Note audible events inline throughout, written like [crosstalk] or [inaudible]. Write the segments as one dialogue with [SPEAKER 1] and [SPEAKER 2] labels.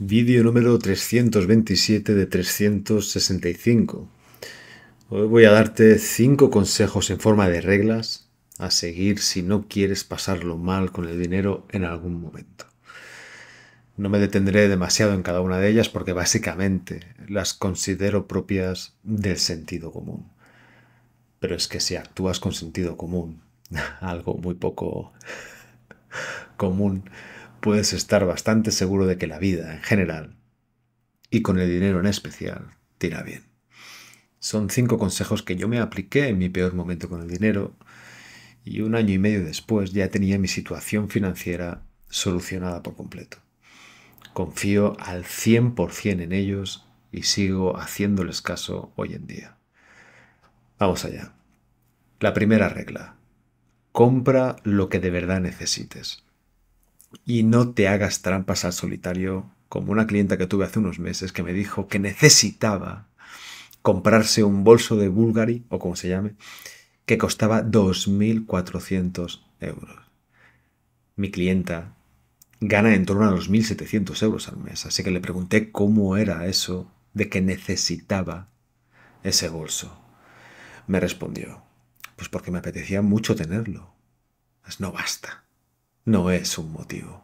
[SPEAKER 1] Vídeo número 327 de 365. Hoy voy a darte cinco consejos en forma de reglas a seguir si no quieres pasarlo mal con el dinero en algún momento. No me detendré demasiado en cada una de ellas porque básicamente las considero propias del sentido común. Pero es que si actúas con sentido común, [laughs] algo muy poco común, puedes estar bastante seguro de que la vida en general y con el dinero en especial tira bien. Son cinco consejos que yo me apliqué en mi peor momento con el dinero y un año y medio después ya tenía mi situación financiera solucionada por completo. Confío al 100% en ellos y sigo haciéndoles caso hoy en día. Vamos allá. La primera regla. Compra lo que de verdad necesites y no te hagas trampas al solitario, como una clienta que tuve hace unos meses que me dijo que necesitaba comprarse un bolso de Bulgari, o como se llame, que costaba 2.400 euros. Mi clienta gana en torno a los 1.700 euros al mes, así que le pregunté cómo era eso de que necesitaba ese bolso. Me respondió, pues porque me apetecía mucho tenerlo. no basta no es un motivo.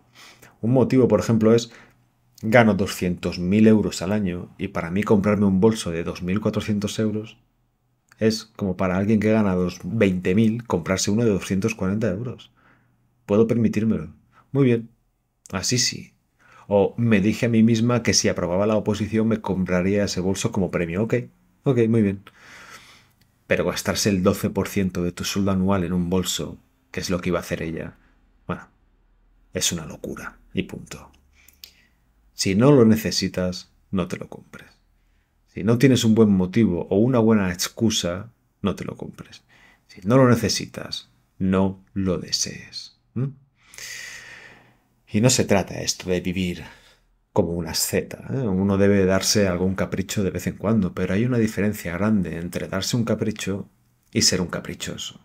[SPEAKER 1] Un motivo, por ejemplo, es gano 200.000 euros al año y para mí comprarme un bolso de 2.400 euros es como para alguien que gana 20.000 comprarse uno de 240 euros. Puedo permitírmelo. Muy bien. Así sí. O me dije a mí misma que si aprobaba la oposición me compraría ese bolso como premio. Ok, ok, muy bien. Pero gastarse el 12% de tu sueldo anual en un bolso, que es lo que iba a hacer ella, es una locura. Y punto. Si no lo necesitas, no te lo compres. Si no tienes un buen motivo o una buena excusa, no te lo compres. Si no lo necesitas, no lo desees. Y no se trata esto de vivir como una asceta. ¿eh? Uno debe darse algún capricho de vez en cuando, pero hay una diferencia grande entre darse un capricho y ser un caprichoso.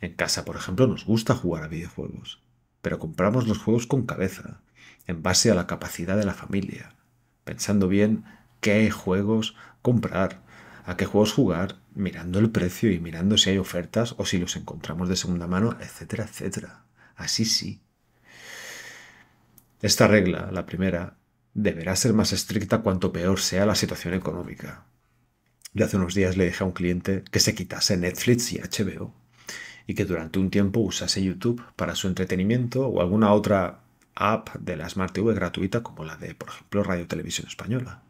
[SPEAKER 1] En casa, por ejemplo, nos gusta jugar a videojuegos pero compramos los juegos con cabeza, en base a la capacidad de la familia, pensando bien qué juegos comprar, a qué juegos jugar, mirando el precio y mirando si hay ofertas o si los encontramos de segunda mano, etcétera, etcétera. Así sí. Esta regla, la primera, deberá ser más estricta cuanto peor sea la situación económica. Y hace unos días le dije a un cliente que se quitase Netflix y HBO y que durante un tiempo usase YouTube para su entretenimiento o alguna otra app de la Smart TV gratuita como la de, por ejemplo, Radio Televisión Española.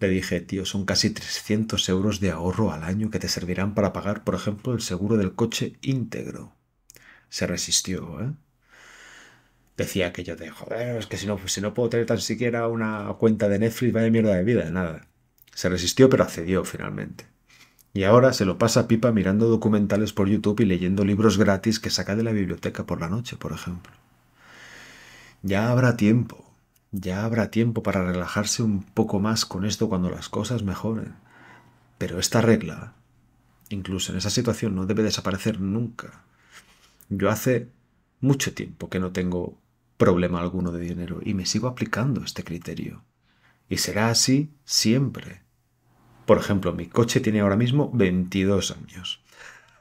[SPEAKER 1] Le dije, tío, son casi 300 euros de ahorro al año que te servirán para pagar, por ejemplo, el seguro del coche íntegro. Se resistió, ¿eh? Decía aquello de, joder, es que si no, si no puedo tener tan siquiera una cuenta de Netflix, vaya mierda de vida, nada. Se resistió, pero accedió finalmente. Y ahora se lo pasa pipa mirando documentales por YouTube y leyendo libros gratis que saca de la biblioteca por la noche, por ejemplo. Ya habrá tiempo, ya habrá tiempo para relajarse un poco más con esto cuando las cosas mejoren. Pero esta regla, incluso en esa situación, no debe desaparecer nunca. Yo hace mucho tiempo que no tengo problema alguno de dinero y me sigo aplicando este criterio. Y será así siempre. Por ejemplo, mi coche tiene ahora mismo 22 años.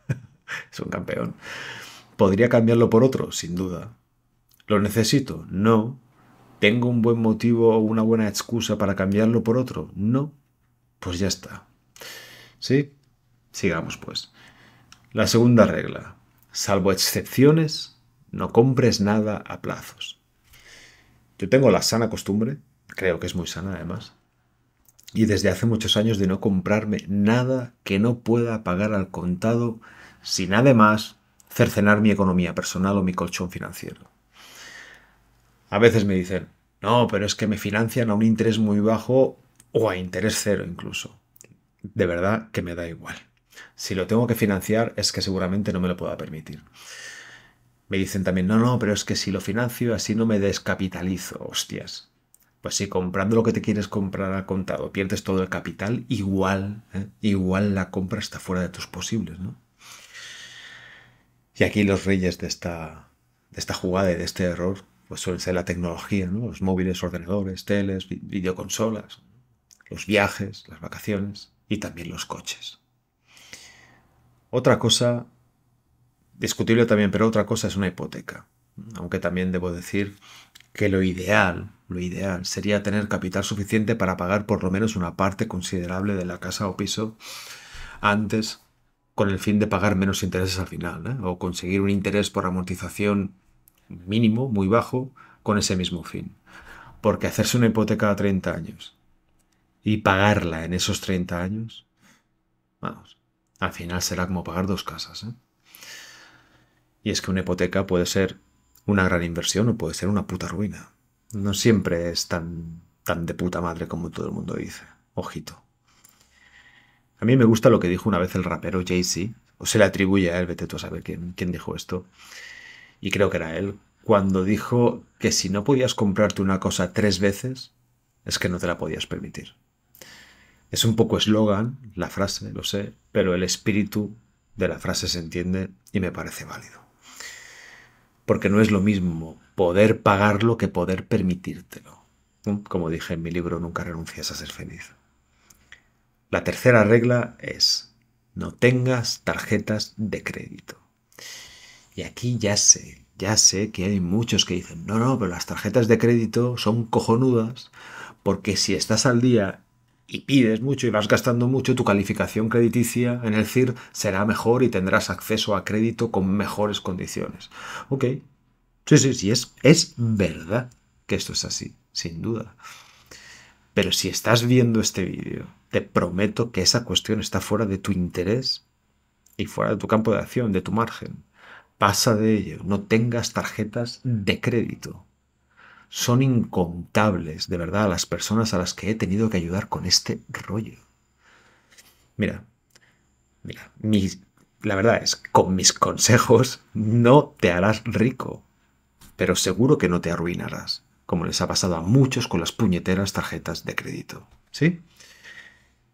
[SPEAKER 1] [laughs] es un campeón. ¿Podría cambiarlo por otro? Sin duda. ¿Lo necesito? No. ¿Tengo un buen motivo o una buena excusa para cambiarlo por otro? No. Pues ya está. ¿Sí? Sigamos pues. La segunda regla. Salvo excepciones, no compres nada a plazos. Yo tengo la sana costumbre, creo que es muy sana además, y desde hace muchos años de no comprarme nada que no pueda pagar al contado sin además cercenar mi economía personal o mi colchón financiero. A veces me dicen, no, pero es que me financian a un interés muy bajo o a interés cero incluso. De verdad que me da igual. Si lo tengo que financiar es que seguramente no me lo pueda permitir. Me dicen también, no, no, pero es que si lo financio así no me descapitalizo, hostias. Pues si comprando lo que te quieres comprar al contado pierdes todo el capital, igual, ¿eh? igual la compra está fuera de tus posibles, ¿no? Y aquí los reyes de esta, de esta jugada y de este error pues suelen ser la tecnología, ¿no? Los móviles, ordenadores, teles, videoconsolas, los viajes, las vacaciones y también los coches. Otra cosa, discutible también, pero otra cosa es una hipoteca. Aunque también debo decir que lo ideal, lo ideal sería tener capital suficiente para pagar por lo menos una parte considerable de la casa o piso antes con el fin de pagar menos intereses al final, ¿eh? o conseguir un interés por amortización mínimo, muy bajo, con ese mismo fin. Porque hacerse una hipoteca a 30 años y pagarla en esos 30 años, vamos, al final será como pagar dos casas. ¿eh? Y es que una hipoteca puede ser una gran inversión o puede ser una puta ruina. No siempre es tan, tan de puta madre como todo el mundo dice. Ojito. A mí me gusta lo que dijo una vez el rapero Jay-Z, o se le atribuye a él, vete tú a saber quién dijo esto, y creo que era él, cuando dijo que si no podías comprarte una cosa tres veces, es que no te la podías permitir. Es un poco eslogan la frase, lo sé, pero el espíritu de la frase se entiende y me parece válido porque no es lo mismo poder pagarlo que poder permitírtelo. Como dije en mi libro, nunca renuncias a ser feliz. La tercera regla es, no tengas tarjetas de crédito. Y aquí ya sé, ya sé que hay muchos que dicen, no, no, pero las tarjetas de crédito son cojonudas porque si estás al día y pides mucho y vas gastando mucho, tu calificación crediticia en el CIR será mejor y tendrás acceso a crédito con mejores condiciones. Ok. Sí, sí, sí, es, es verdad que esto es así, sin duda. Pero si estás viendo este vídeo, te prometo que esa cuestión está fuera de tu interés y fuera de tu campo de acción, de tu margen. Pasa de ello, no tengas tarjetas de crédito. Son incontables, de verdad, las personas a las que he tenido que ayudar con este rollo. Mira, mira, la verdad es, con mis consejos no te harás rico, pero seguro que no te arruinarás, como les ha pasado a muchos con las puñeteras tarjetas de crédito. ¿Sí?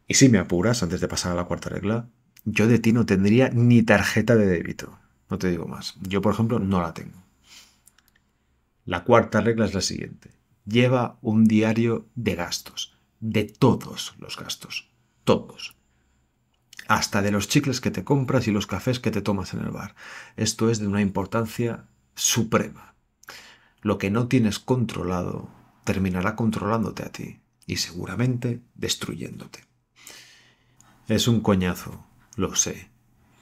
[SPEAKER 1] Y si me apuras antes de pasar a la cuarta regla, yo de ti no tendría ni tarjeta de débito. No te digo más. Yo, por ejemplo, no la tengo. La cuarta regla es la siguiente. Lleva un diario de gastos, de todos los gastos, todos. Hasta de los chicles que te compras y los cafés que te tomas en el bar. Esto es de una importancia suprema. Lo que no tienes controlado terminará controlándote a ti y seguramente destruyéndote. Es un coñazo, lo sé,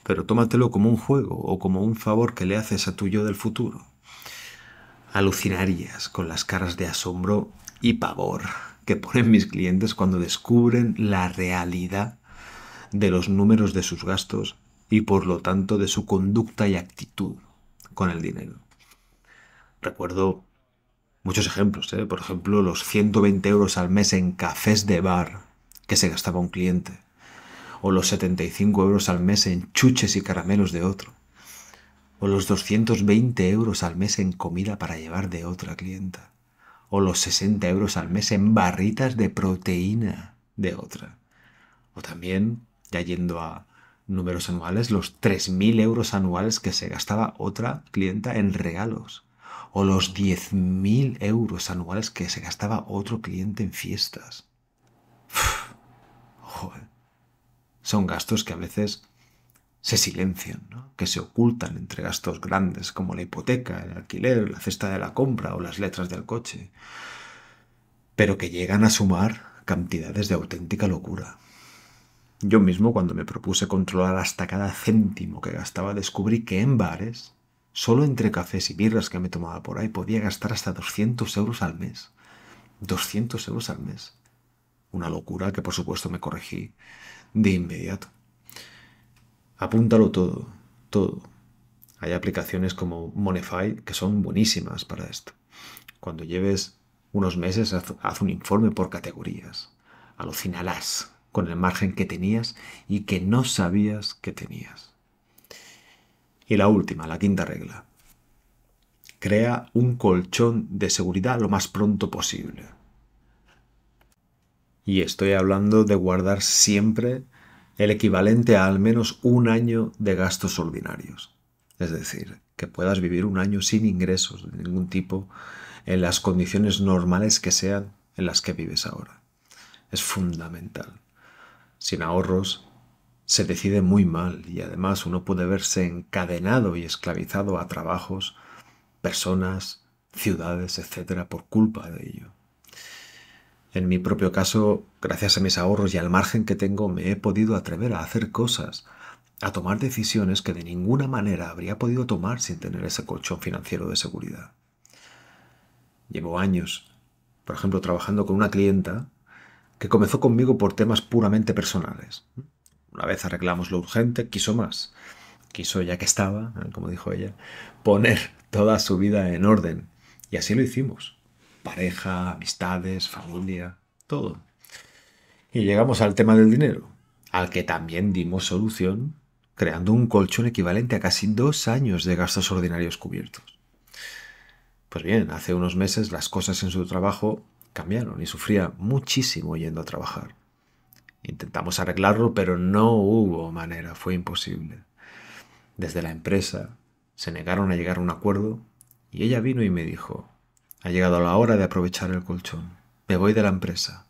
[SPEAKER 1] pero tómatelo como un juego o como un favor que le haces a tu yo del futuro alucinarías con las caras de asombro y pavor que ponen mis clientes cuando descubren la realidad de los números de sus gastos y por lo tanto de su conducta y actitud con el dinero. Recuerdo muchos ejemplos, ¿eh? por ejemplo los 120 euros al mes en cafés de bar que se gastaba un cliente, o los 75 euros al mes en chuches y caramelos de otro, o los 220 euros al mes en comida para llevar de otra clienta, o los 60 euros al mes en barritas de proteína de otra, o también, ya yendo a números anuales, los 3.000 euros anuales que se gastaba otra clienta en regalos, o los 10.000 euros anuales que se gastaba otro cliente en fiestas. Son gastos que a veces se silencian, que se ocultan entre gastos grandes como la hipoteca, el alquiler, la cesta de la compra o las letras del coche, pero que llegan a sumar cantidades de auténtica locura. Yo mismo cuando me propuse controlar hasta cada céntimo que gastaba descubrí que en bares, solo entre cafés y birras que me tomaba por ahí, podía gastar hasta 200 euros al mes. 200 euros al mes. Una locura que por supuesto me corregí de inmediato. Apúntalo todo, todo. Hay aplicaciones como Monify que son buenísimas para esto. Cuando lleves unos meses, haz, un informe por categorías. Alucinalas con el margen que tenías y que no sabías que tenías. Y la última, la quinta regla. Crea un colchón de seguridad lo más pronto posible. Y estoy hablando de guardar siempre el equivalente a al menos un año de gastos ordinarios. Es decir, que puedas vivir un año sin ingresos de ningún tipo en las condiciones normales que sean en las que vives ahora. Es fundamental. Sin ahorros se decide muy mal y además uno puede verse encadenado y esclavizado a trabajos, personas, ciudades, etcétera, por culpa de ello. En mi propio caso, gracias a mis ahorros y al margen que tengo, me he podido atrever a hacer cosas, a tomar decisiones que de ninguna manera habría podido tomar sin tener ese colchón financiero de seguridad. Llevo años, por ejemplo, trabajando con una clienta que comenzó conmigo por temas puramente personales. Una vez arreglamos lo urgente, quiso más. Quiso, ya que estaba, como dijo ella, poner toda su vida en orden. Y así lo hicimos pareja, amistades, familia, todo. Y llegamos al tema del dinero, al que también dimos solución creando un colchón equivalente a casi dos años de gastos ordinarios cubiertos. Pues bien, hace unos meses las cosas en su trabajo cambiaron y sufría muchísimo yendo a trabajar. Intentamos arreglarlo, pero no hubo manera, fue imposible. Desde la empresa se negaron a llegar a un acuerdo y ella vino y me dijo, ha llegado la hora de aprovechar el colchón. Me voy de la empresa.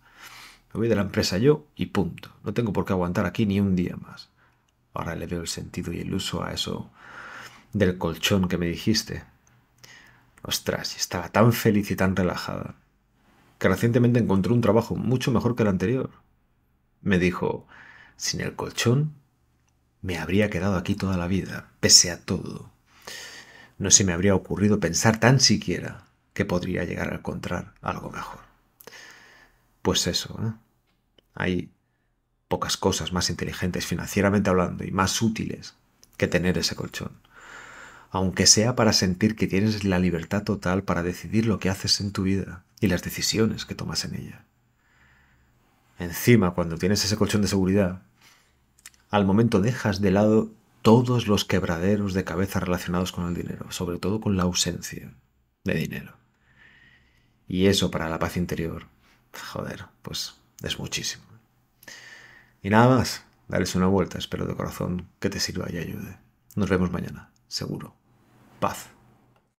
[SPEAKER 1] Me voy de la empresa yo y punto. No tengo por qué aguantar aquí ni un día más. Ahora le veo el sentido y el uso a eso del colchón que me dijiste. Ostras, estaba tan feliz y tan relajada que recientemente encontró un trabajo mucho mejor que el anterior. Me dijo, sin el colchón me habría quedado aquí toda la vida, pese a todo. No se me habría ocurrido pensar tan siquiera que podría llegar a encontrar algo mejor. Pues eso, Hay pocas cosas más inteligentes financieramente hablando y más útiles que tener ese colchón. Aunque sea para sentir que tienes la libertad total para decidir lo que haces en tu vida y las decisiones que tomas en ella. Encima, cuando tienes ese colchón de seguridad, al momento dejas de lado todos los quebraderos de cabeza relacionados con el dinero, sobre todo con la ausencia de dinero. Y eso para la paz interior, joder, pues es muchísimo. Y nada más, darles una vuelta, espero de corazón que te sirva y ayude. Nos vemos mañana, seguro. Paz.